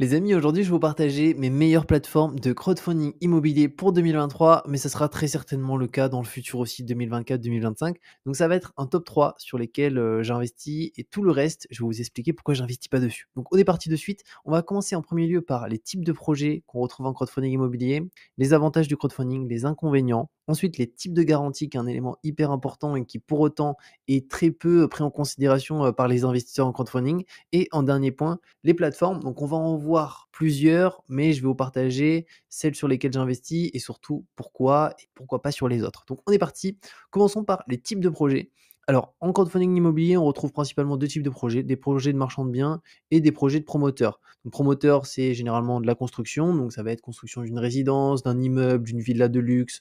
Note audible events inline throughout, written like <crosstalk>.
Les amis, aujourd'hui, je vais vous partager mes meilleures plateformes de crowdfunding immobilier pour 2023, mais ce sera très certainement le cas dans le futur aussi 2024-2025. Donc ça va être un top 3 sur lesquels euh, j'investis et tout le reste, je vais vous expliquer pourquoi j'investis pas dessus. Donc on est parti de suite. On va commencer en premier lieu par les types de projets qu'on retrouve en crowdfunding immobilier, les avantages du crowdfunding, les inconvénients, Ensuite, les types de garanties qui est un élément hyper important et qui pour autant est très peu euh, pris en considération euh, par les investisseurs en crowdfunding. Et en dernier point, les plateformes. Donc on va en voir plusieurs, mais je vais vous partager celles sur lesquelles j'investis et surtout pourquoi et pourquoi pas sur les autres. Donc on est parti. Commençons par les types de projets. Alors, en crowdfunding immobilier, on retrouve principalement deux types de projets, des projets de marchand de biens et des projets de promoteurs. Donc, promoteur, c'est généralement de la construction, donc ça va être construction d'une résidence, d'un immeuble, d'une villa de luxe,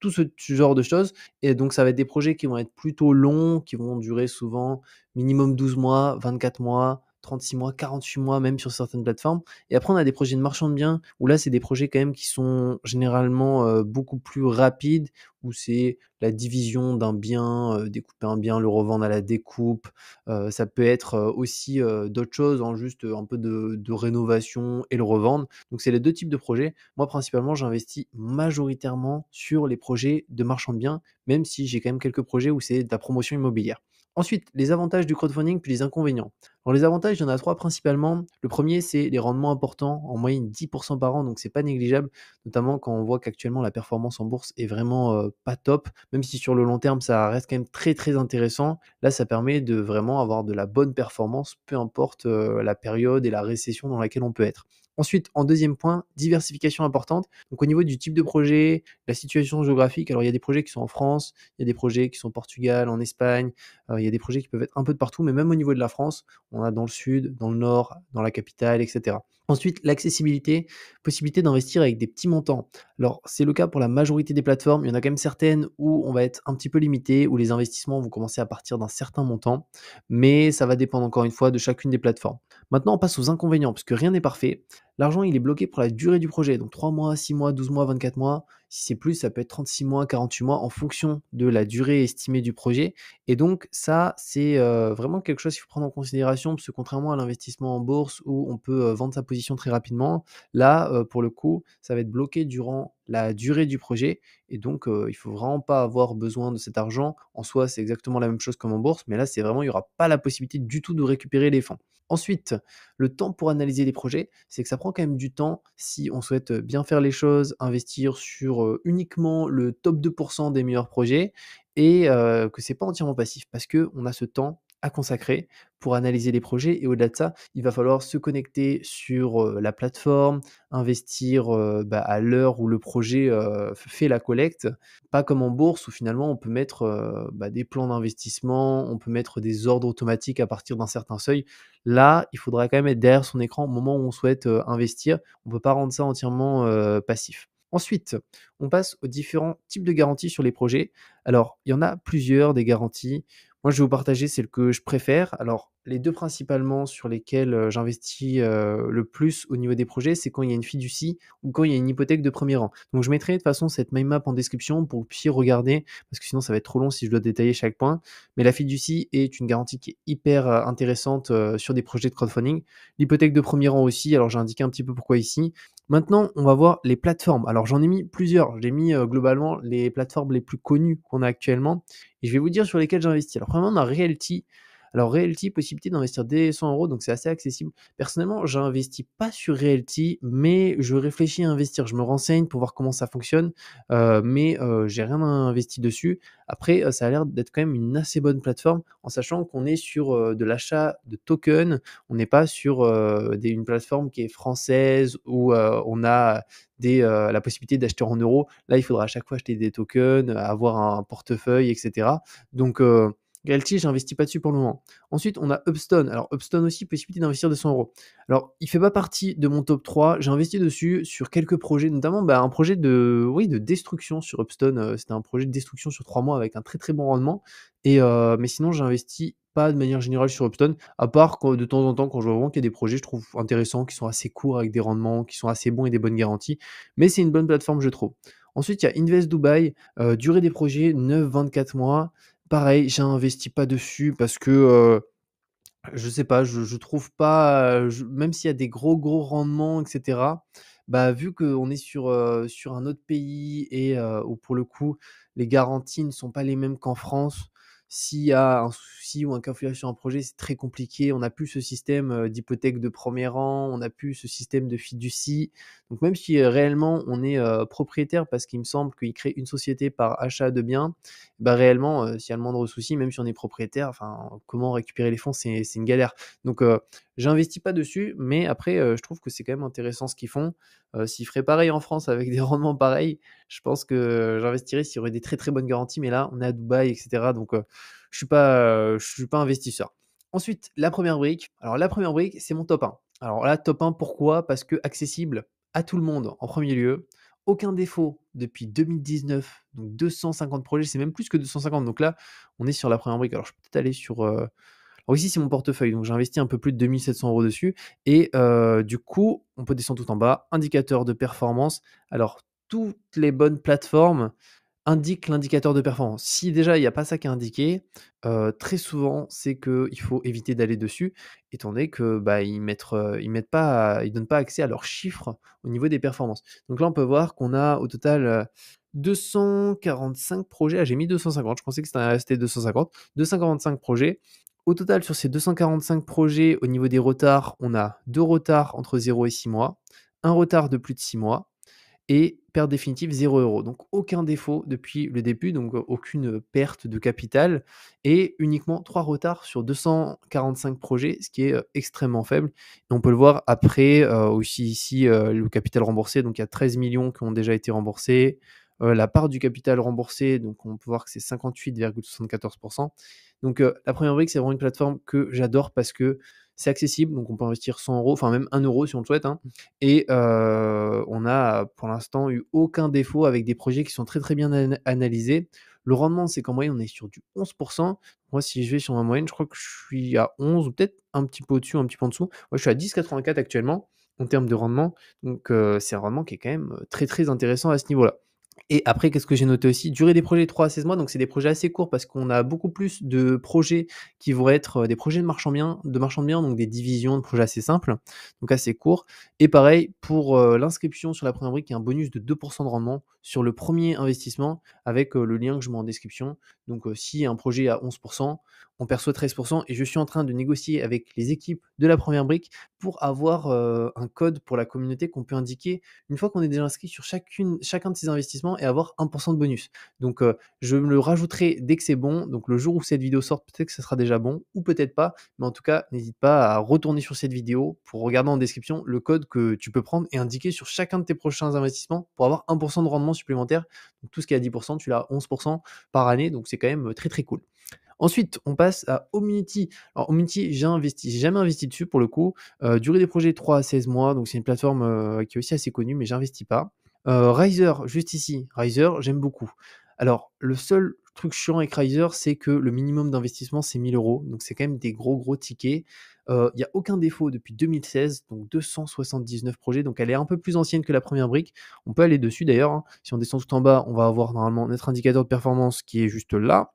tout ce genre de choses. Et donc, ça va être des projets qui vont être plutôt longs, qui vont durer souvent minimum 12 mois, 24 mois, 36 mois, 48 mois même sur certaines plateformes. Et après, on a des projets de marchand de biens, où là, c'est des projets quand même qui sont généralement euh, beaucoup plus rapides, où c'est la division d'un bien, découper un bien, le revendre à la découpe. ça peut être aussi d'autres choses, en hein, juste un peu de, rénovation et le revendre. Donc c'est les deux types de projets. Moi principalement, j'investis majoritairement sur les projets de marchand de biens, même si j'ai quand même quelques projets où c'est de la promotion immobilière. Ensuite, les avantages du crowdfunding puis les inconvénients. Alors les avantages, il y en a trois principalement. Le premier, c'est les rendements importants, en moyenne 10% par an, donc c'est pas négligeable, notamment quand on voit qu'actuellement la performance en bourse est vraiment pas top, même si sur le long terme ça reste quand même très très intéressant. Là, ça permet de vraiment avoir de la bonne performance, peu importe la période et la récession dans laquelle on peut être. Ensuite, en deuxième point, diversification importante. Donc au niveau du type de projet, la situation géographique, alors il y a des projets qui sont en France, il y a des projets qui sont en Portugal, en Espagne, il y a des projets qui peuvent être un peu de partout, mais même au niveau de la France, on a dans le sud, dans le nord, dans la capitale, etc. Ensuite, l'accessibilité, possibilité d'investir avec des petits montants. Alors, c'est le cas pour la majorité des plateformes. Il y en a quand même certaines où on va être un petit peu limité, où les investissements vont commencer à partir d'un certain montant. Mais ça va dépendre encore une fois de chacune des plateformes. Maintenant, on passe aux inconvénients, puisque rien n'est parfait. L'argent, il est bloqué pour la durée du projet. Donc 3 mois, 6 mois, 12 mois, 24 mois. Si c'est plus, ça peut être 36 mois, 48 mois en fonction de la durée estimée du projet. Et donc ça, c'est euh, vraiment quelque chose qu'il faut prendre en considération parce que contrairement à l'investissement en bourse où on peut euh, vendre sa position très rapidement, là, euh, pour le coup, ça va être bloqué durant la durée du projet. Et donc, il faut vraiment pas avoir besoin de cet argent. En soi, c'est exactement la même chose comme en bourse, mais là, c'est vraiment, il n'y aura pas la possibilité du tout de récupérer les fonds. Ensuite, le temps pour analyser les projets, c'est que ça prend quand même du temps si on souhaite bien faire les choses, investir sur uniquement le top 2% des meilleurs projets et que c'est pas entièrement passif parce que on a ce temps à consacrer pour analyser les projets. Et au-delà de ça, il va falloir se connecter sur la plateforme, investir bah, à l'heure où le projet fait la collecte, pas comme en bourse où finalement on peut mettre bah, des plans d'investissement, on peut mettre des ordres automatiques à partir d'un certain seuil. Là, il faudra quand même être derrière son écran au moment où on souhaite investir. On ne peut pas rendre ça entièrement passif. Ensuite, on passe aux différents types de garanties sur les projets. Alors, il y en a plusieurs des garanties. Moi, je vais vous partager celle que je préfère. Alors, les deux principalement sur lesquels j'investis le plus au niveau des projets, c'est quand il y a une fiducie ou quand il y a une hypothèque de premier rang. Donc, je mettrai de toute façon cette mind map en description pour que vous puissiez regarder, parce que sinon, ça va être trop long si je dois détailler chaque point. Mais la fiducie est une garantie qui est hyper intéressante sur des projets de crowdfunding. L'hypothèque de premier rang aussi, alors j'ai indiqué un petit peu pourquoi ici. Maintenant, on va voir les plateformes. Alors, j'en ai mis plusieurs. J'ai mis euh, globalement les plateformes les plus connues qu'on a actuellement. Et je vais vous dire sur lesquelles j'investis. Alors, premièrement, on a Realty. Alors Realty, possibilité d'investir des 100 euros, donc c'est assez accessible. Personnellement, j'investis pas sur Realty, mais je réfléchis à investir. Je me renseigne pour voir comment ça fonctionne, euh, mais euh, j'ai rien investi dessus. Après, euh, ça a l'air d'être quand même une assez bonne plateforme, en sachant qu'on est sur de l'achat de tokens, on n'est pas sur une plateforme qui est française où on a la possibilité d'acheter en euros. Là, il faudra à chaque fois acheter des tokens, avoir un portefeuille, etc. Donc, Galtier, j'investis pas dessus pour le moment. Ensuite, on a Upstone. Alors, Upstone aussi, possibilité d'investir 200 euros. Alors, il fait pas partie de mon top 3. J'ai investi dessus sur quelques projets, notamment bah, un projet de, oui, de destruction sur Upstone. Euh, c'était un projet de destruction sur 3 mois avec un très très bon rendement. Et, euh, mais sinon, j'investis pas de manière générale sur Upstone, à part de temps en temps quand je vois vraiment qu'il y a des projets, je trouve intéressants, qui sont assez courts avec des rendements, qui sont assez bons et des bonnes garanties. Mais c'est une bonne plateforme, je trouve. Ensuite, il y a Invest Dubai, euh, durée des projets 9-24 mois. Pareil, j'ai investi pas dessus parce que euh, je sais pas, je, je trouve pas, même s'il y a des gros gros rendements, etc. Bah, vu qu'on est sur, sur un autre pays et où pour le coup les garanties ne sont pas les mêmes qu'en France, s'il y a un souci ou un cafouillage sur un projet, c'est très compliqué. On n'a plus ce système d'hypothèque de premier rang, on n'a plus ce système de fiducie. Donc même si réellement on est propriétaire parce qu'il me semble qu'il crée une société par achat de biens, bah réellement s'il y a le moindre souci, même si on est propriétaire, enfin comment récupérer les fonds, c'est une galère. Donc j'investis pas dessus, mais après je trouve que c'est quand même intéressant ce qu'ils font. S'ils feraient pareil en France avec des <laughs> rendements pareils, je pense que j'investirais s'il y aurait des très très bonnes garanties. Mais là on est à Dubaï, etc. Donc je suis pas je suis pas investisseur. Ensuite, la première brique. Alors la première brique, c'est mon top 1. Alors là, top 1, pourquoi Parce que accessible, à tout le monde en premier lieu. Aucun défaut depuis 2019, donc 250 projets, c'est même plus que 250. Donc là, on est sur la première brique. Alors je peux peut-être aller sur. Euh, alors ici, c'est mon portefeuille, donc j'ai investi un peu plus de 2700 euros dessus. Et euh, du coup, on peut descendre tout en bas. Indicateur de performance. Alors toutes les bonnes plateformes indique l'indicateur de performance. Si déjà il n'y a pas ça qui est indiqué, euh, très souvent c'est qu'il faut éviter d'aller dessus, étant donné que bah, ils mettent, euh, ils mettent pas, ils donnent pas accès à leurs chiffres au niveau des performances. Donc là on peut voir qu'on a au total 245 euh, projets. Ah, j'ai mis 250, je pensais que c'était resté 250. 245 projets. Au total, sur ces 245 projets, au niveau des retards, on a deux retards entre 0 et 6 mois, un retard de plus de 6 mois, et perte définitive 0 euros. Donc aucun défaut depuis le début, donc euh, aucune perte de capital et uniquement 3 retards sur 245 projets, ce qui est euh, extrêmement faible. Et on peut le voir après euh, aussi ici le capital remboursé, donc il y a 13 millions qui ont déjà été remboursés, euh, la part du capital remboursé, donc on peut voir que c'est 58,74%. Donc euh, la première brique, c'est vraiment une plateforme que j'adore parce que c'est accessible, donc on peut investir 100 euros, enfin même 1 euro si on le souhaite. Hein. Mmh. Et euh, on a pour l'instant eu aucun défaut avec des projets qui sont très très bien analysés. Le rendement, c'est qu'en moyenne, on est sur du 11%. Moi, si je vais sur ma moyenne, je crois que je suis à 11 ou peut-être un petit peu au-dessus, un petit peu en dessous. Moi, je suis à 10,84 actuellement en termes de rendement. Donc, c'est un rendement qui est quand même très très intéressant à ce niveau-là. Et après, qu'est-ce que j'ai noté aussi Durée des projets 3 à 16 mois, donc c'est des projets assez courts parce qu'on a beaucoup plus de projets qui vont être euh, des projets de marchand bien, de marchand biens, donc des divisions de projets assez simples, donc assez courts. Et pareil, pour euh, l'inscription sur la première brique, il y a un bonus de 2% de rendement sur le premier investissement avec euh, le lien que je mets en description. Donc si un projet à 11%, on perçoit 13% et je suis en train de négocier avec les équipes de la première brique pour avoir un code pour la communauté qu'on peut indiquer une fois qu'on est déjà inscrit sur chacune, chacun de ces investissements et avoir 1% de bonus. Donc je me le rajouterai dès que c'est bon. Donc le jour où cette vidéo sort, peut-être que ce sera déjà bon ou peut-être pas. Mais en tout cas, n'hésite pas à retourner sur cette vidéo pour regarder en description le code que tu peux prendre et indiquer sur chacun de tes prochains investissements pour avoir 1% de rendement supplémentaire. Donc tout ce qui est à 10%, tu l'as 11% par année. Donc c'est quand même très très cool. Ensuite, on passe à Omnity. Alors, Omnity, j'ai investi, jamais investi dessus pour le coup. Euh, durée des projets 3 à 16 mois, donc c'est une plateforme euh, qui est aussi assez connue, mais j'investis pas. Euh, Riser, juste ici. Riser, j'aime beaucoup. Alors, le seul truc chiant avec Riser, c'est que le minimum d'investissement, c'est 1000 euros. Donc, c'est quand même des gros, gros tickets. Il n'y a aucun défaut depuis 2016, donc 279 projets. Donc, elle est un peu plus ancienne que la première brique. On peut aller dessus d'ailleurs. Hein. Si on descend tout en bas, on va avoir normalement notre indicateur de performance qui est juste là.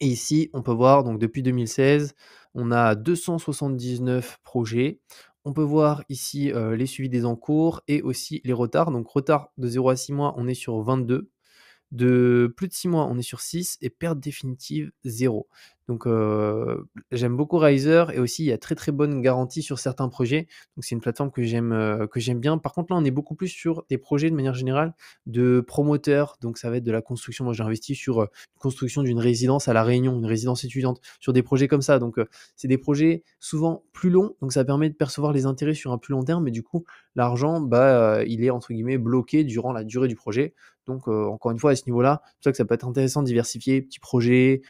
Et ici, on peut voir, donc depuis 2016, on a 279 projets. On peut voir ici euh, les suivis des encours et aussi les retards. Donc retard de 0 à 6 mois, on est sur 22. De plus de 6 mois, on est sur 6. Et perte définitive, 0. Donc j'aime beaucoup Riser et aussi il y a très très bonne garantie sur certains projets. Donc c'est une plateforme que j'aime que j'aime bien. Par contre là on est beaucoup plus sur des projets de manière générale de promoteurs. Donc ça va être de la construction. Moi j'ai investi sur construction d'une résidence à la Réunion, une résidence étudiante, sur des projets comme ça. Donc c'est des projets souvent plus longs. Donc ça permet de percevoir les intérêts sur un plus long terme. mais du coup l'argent bah, il est entre guillemets bloqué durant la durée du projet. Donc encore une fois à ce niveau-là, c'est ça que ça peut être intéressant de diversifier petits projets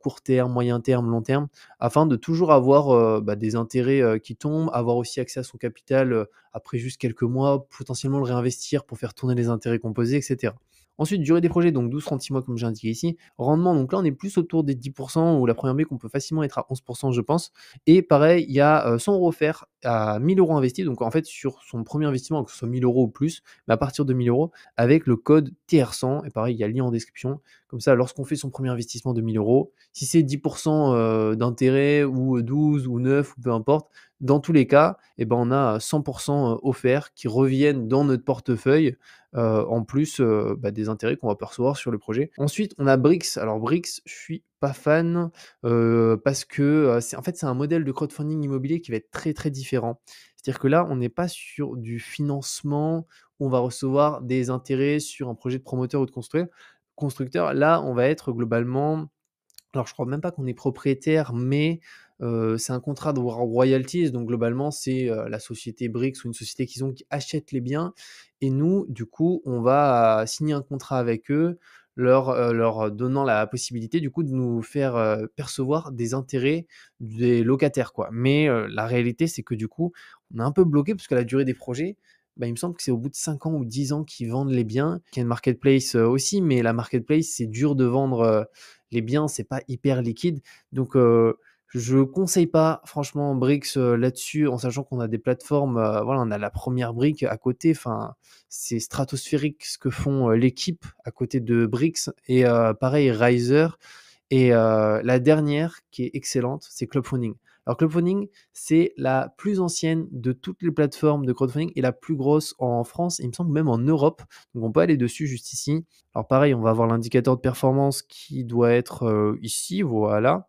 court terme moyen terme, long terme, afin de toujours avoir euh, bah, des intérêts euh, qui tombent, avoir aussi accès à son capital euh, après juste quelques mois, potentiellement le réinvestir pour faire tourner les intérêts composés, etc. Ensuite, durée des projets, donc 12 36 mois comme j'ai indiqué ici. Rendement, donc là on est plus autour des 10% ou la première B qu'on peut facilement être à 11% je pense. Et pareil, il y a sans refaire 1000 euros investis, donc en fait sur son premier investissement, que ce soit 1000 euros ou plus, mais à partir de 1000 euros, avec le code TR100, et pareil, il y a le lien en description, comme ça, lorsqu'on fait son premier investissement de 1000 euros, si c'est 10% euh, d'intérêt ou 12 ou 9 ou peu importe, dans tous les cas, et eh ben, on a 100% euh, offert qui reviennent dans notre portefeuille, euh, en plus bah, des intérêts qu'on va percevoir sur le projet. Ensuite, on a brix Alors BRICS, je suis fan parce que c'est en fait c'est un modèle de crowdfunding immobilier qui va être très très différent. C'est-à-dire que là, on n'est pas sur du financement on va recevoir des intérêts sur un projet de promoteur ou de constructeur. Constructeur, là, on va être globalement alors, je crois même pas qu'on est propriétaire, mais c'est un contrat de royalties. Donc, globalement, c'est la société BRICS ou une société qu'ils ont qui achète les biens. Et nous, du coup, on va signer un contrat avec eux leur, euh, leur donnant la possibilité du coup de nous faire euh, percevoir des intérêts des locataires. Quoi. Mais euh, la réalité, c'est que du coup, on est un peu bloqué parce que la durée des projets, bah, il me semble que c'est au bout de 5 ans ou 10 ans qu'ils vendent les biens, il y a une marketplace aussi, mais la marketplace, c'est dur de vendre les biens, c'est pas hyper liquide. Donc je conseille pas, franchement, Brix euh, là-dessus, en sachant qu'on a des plateformes. Euh, voilà, on a la première brique à côté. Enfin, c'est stratosphérique ce que font euh, l'équipe à côté de Brix et pareil Riser. Et la dernière qui est excellente, c'est Clubfunding. Alors Clubfunding, c'est la plus ancienne de toutes les plateformes de crowdfunding et la plus grosse en France, il me semble même en Europe. Donc on peut aller dessus juste ici. Alors pareil, on va avoir l'indicateur de performance qui doit être ici, voilà.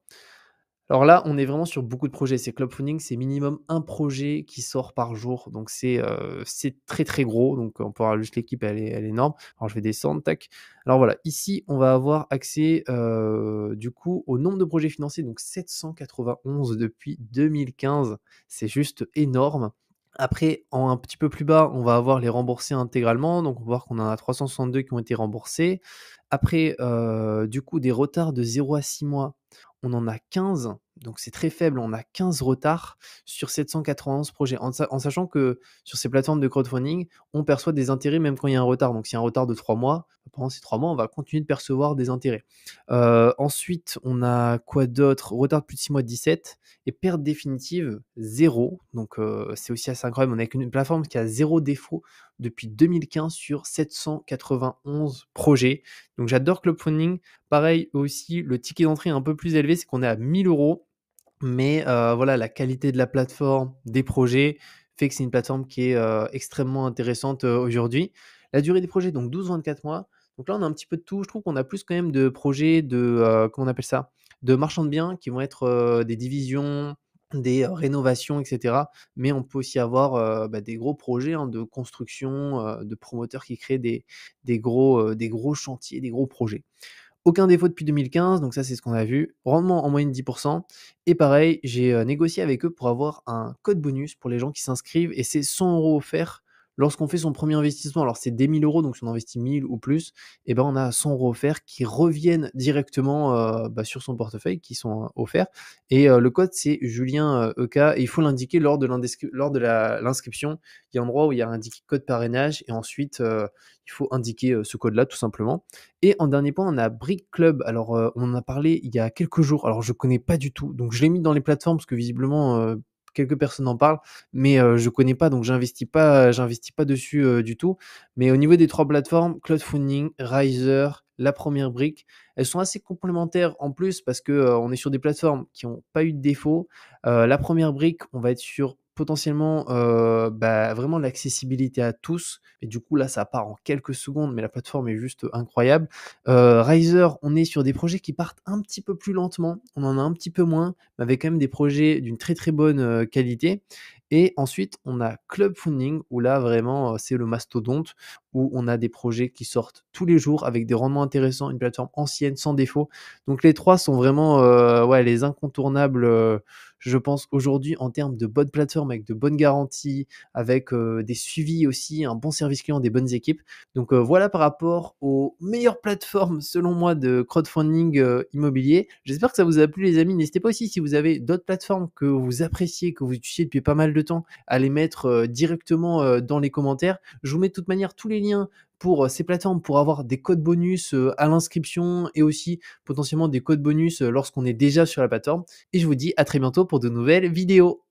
Alors là, on est vraiment sur beaucoup de projets. C'est Club Funding, c'est minimum un projet qui sort par jour. Donc c'est euh, très très gros. Donc on pourra juste l'équipe, elle est, énorme. Alors je vais descendre, tac. Alors voilà, ici, on va avoir accès euh, du coup au nombre de projets financés. Donc 791 depuis 2015. C'est juste énorme. Après, en un petit peu plus bas, on va avoir les remboursés intégralement. Donc, on va voir qu'on en a 362 qui ont été remboursés. Après, euh, du coup, des retards de 0 à 6 mois on en a 15 donc c'est très faible, on a 15 retards sur 791 projets, en, sachant que sur ces plateformes de crowdfunding, on perçoit des intérêts même quand il y a un retard. Donc s'il y a un retard de 3 mois, pendant ces 3 mois, on va continuer de percevoir des intérêts. Euh, ensuite, on a quoi d'autre Retard de plus de 6 mois, 17, et perte définitive, 0. Donc euh, c'est aussi assez incroyable, on a une plateforme qui a 0 défaut depuis 2015 sur 791 projets. Donc j'adore crowdfunding. Pareil aussi, le ticket d'entrée est un peu plus élevé, c'est qu'on est à 1000 euros mais voilà, la qualité de la plateforme, des projets, fait que c'est une plateforme qui est extrêmement intéressante aujourd'hui. La durée des projets, donc 12-24 mois. Donc là, on a un petit peu de tout. Je trouve qu'on a plus quand même de projets de, comment on appelle ça, de marchands de biens qui vont être des divisions, des rénovations, etc. Mais on peut aussi avoir bah, des gros projets hein, de construction, de promoteurs qui créent des, des gros chantiers, des gros projets. Aucun défaut depuis 2015, donc ça c'est ce qu'on a vu. Rendement en moyenne 10%. Et pareil, j'ai euh, négocié avec eux pour avoir un code bonus pour les gens qui s'inscrivent et c'est 100 euros offerts Lorsqu'on fait son premier investissement, alors c'est des 1000 euros, donc si on investit 1000 ou plus, et eh ben on a 100 euros offerts qui reviennent directement euh, bah, sur son portefeuille, qui sont euh, offerts. Et euh, le code, c'est Julien EK, e et il faut l'indiquer lors de l'inscription. Il y a un endroit où il y a indiqué code parrainage, et ensuite, il faut indiquer ce code-là, tout simplement. Et en dernier point, on a Brick Club. Alors, on en a parlé il y a quelques jours. Alors, je connais pas du tout, donc je l'ai mis dans les plateformes, parce que visiblement quelques personnes en parlent, mais je connais pas, donc j'investis pas, j'investis pas dessus du tout. Mais au niveau des trois plateformes, cloud funding Riser, la première brique, elles sont assez complémentaires en plus parce que on est sur des plateformes qui n'ont pas eu de défaut. la première brique, on va être sur potentiellement bah, vraiment l'accessibilité à tous. Et du coup, là, ça part en quelques secondes, mais la plateforme est juste incroyable. Riser, on est sur des projets qui partent un petit peu plus lentement. On en a un petit peu moins, mais avec quand même des projets d'une très très bonne qualité. Et ensuite, on a Club Funding, où là, vraiment, c'est le mastodonte on a des projets qui sortent tous les jours avec des rendements intéressants, une plateforme ancienne sans défaut. Donc les trois sont vraiment euh, ouais, les incontournables, euh, je pense, aujourd'hui en termes de bonnes plateformes avec de bonnes garanties, avec euh, des suivis aussi, un bon service client, des bonnes équipes. Donc voilà par rapport aux meilleures plateformes, selon moi, de crowdfunding immobilier. J'espère que ça vous a plu les amis. N'hésitez pas aussi si vous avez d'autres plateformes que vous appréciez, que vous utilisez depuis pas mal de temps, à les mettre directement dans les commentaires. Je vous mets de toute manière tous les liens pour euh, ces plateformes pour avoir des codes bonus euh, à l'inscription et aussi potentiellement des codes bonus euh, lorsqu'on est déjà sur la plateforme. Et je vous dis à très bientôt pour de nouvelles vidéos.